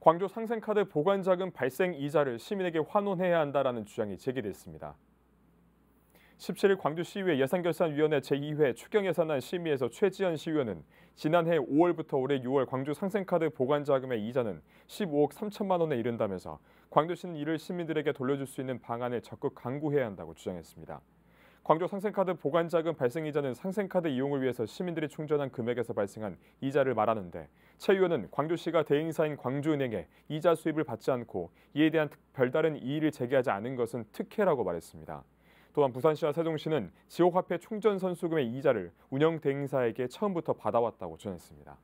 광주 상생카드 보관자금 발생 이자를 시민에게 환원해야 한다라는 주장이 제기됐습니다. 17일 광주시의회 예산결산위원회 제2회 추경예산안 심의에서 최지현 시의원은 지난해 5월부터 올해 6월 광주 상생카드 보관자금의 이자는 15억 3천만 원에 이른다면서 광주시는 이를 시민들에게 돌려줄 수 있는 방안을 적극 강구해야 한다고 주장했습니다. 광주 상생카드 보관자금 발생이자는 상생카드 이용을 위해서 시민들이 충전한 금액에서 발생한 이자를 말하는데 최 의원은 광주시가 대행사인 광주은행에 이자 수입을 받지 않고 이에 대한 별다른 이의를 제기하지 않은 것은 특혜라고 말했습니다. 또한 부산시와 세종시는 지옥화폐 충전 선수금의 이자를 운영 대행사에게 처음부터 받아왔다고 전했습니다.